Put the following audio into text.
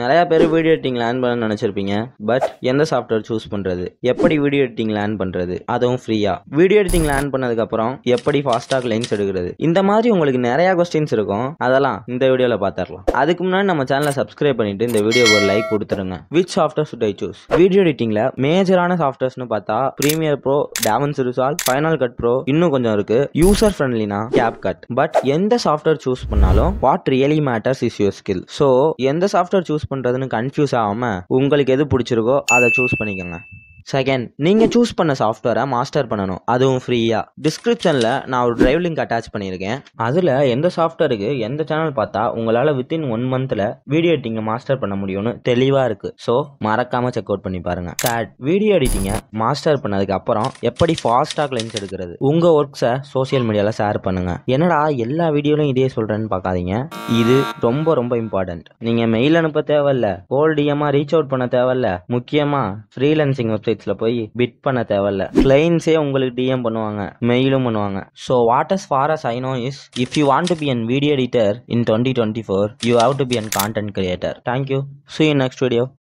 நிறையா பேர் video editing learn பண்ண நினச்சிருப்பீங்க பட் எந்த சாஃப்ட்வேர் சூஸ் பண்ணுறது எப்படி வீடியோ எடிட்டிங் லேர்ன் பண்ணுறது அதுவும் ஃப்ரீயாக வீடியோ எடிட்டிங் லேர்ன் பண்ணதுக்கப்புறம் எப்படி ஃபாஸ்ட்டாக லைன்ஸ் எடுக்கிறது இந்த மாதிரி உங்களுக்கு நிறையா கொஸ்டின்ஸ் இருக்கும் அதெல்லாம் இந்த வீடியோவில் பார்த்துடலாம் அதுக்கு முன்னாடி நம்ம சேனலை சப்ஸ்கிரைப் பண்ணிட்டு இந்த வீடியோக்கு ஒரு லைக் கொடுத்துருங்க which software should I choose video எடிட்டிங்கில் மேஜரான சாஃப்ட்வேர்ஸ்னு பார்த்தா Premiere Pro DaVinci Resolve Final Cut Pro இன்னும் கொஞ்சம் இருக்கு யூசர் ஃப்ரெண்ட்லினா கேப் கட் பட் எந்த சாஃப்ட்வேர் சூஸ் பண்ணாலும் what really matters is your skill so எந்த சாஃப்ட்வேர் சூஸ் சூஸ் பண்ணுறதுன்னு கன்ஃபியூஸ் ஆகாமல் உங்களுக்கு எது பிடிச்சிருக்கோ அதை சூஸ் பண்ணிக்கோங்க செகண்ட் நீங்கள் சூஸ் பண்ண சாஃப்ட்வேரை மாஸ்டர் பண்ணணும் அதுவும் ஃப்ரீயாக டிஸ்கிரிப்ஷனில் நான் ஒரு டிரைவ் லிங்க் அட்டாச் பண்ணியிருக்கேன் அதில் எந்த சாஃப்ட்வேருக்கு எந்த சேனல் பார்த்தா உங்களால் வித்தின் ஒன் மந்தில் வீடியோ எடிட்டிங்கை மாஸ்டர் பண்ண முடியும்னு தெளிவாக இருக்குது ஸோ மறக்காமல் செக் அவுட் பண்ணி பாருங்கள் சேட் வீடியோ எடிட்டிங்கை மாஸ்டர் பண்ணதுக்கு அப்புறம் எப்படி ஃபாஸ்ட்டாக கிளைம்ஸ் எடுக்கிறது உங்கள் ஒர்க்ஸை சோசியல் மீடியாவில் ஷேர் பண்ணுங்கள் என்னடா எல்லா வீடியோலையும் இதே சொல்கிறேன்னு பார்க்காதீங்க இது ரொம்ப ரொம்ப இம்பார்ட்டண்ட் நீங்கள் மெயில் அனுப்ப தேவையில்ல கோல்டியமாக ரீச் அவுட் பண்ண தேவையில்ல முக்கியமாக ஃப்ரீலான்சிங் வெப்சைட் வெப்சைட்ஸ்ல போய் பிட் பண்ண தேவையில்ல கிளைண்ட்ஸே உங்களுக்கு டிஎம் பண்ணுவாங்க மெயிலும் பண்ணுவாங்க so what as far as I know is if you want to be an video editor in twenty twenty four you have to be an content creator thank you see in next video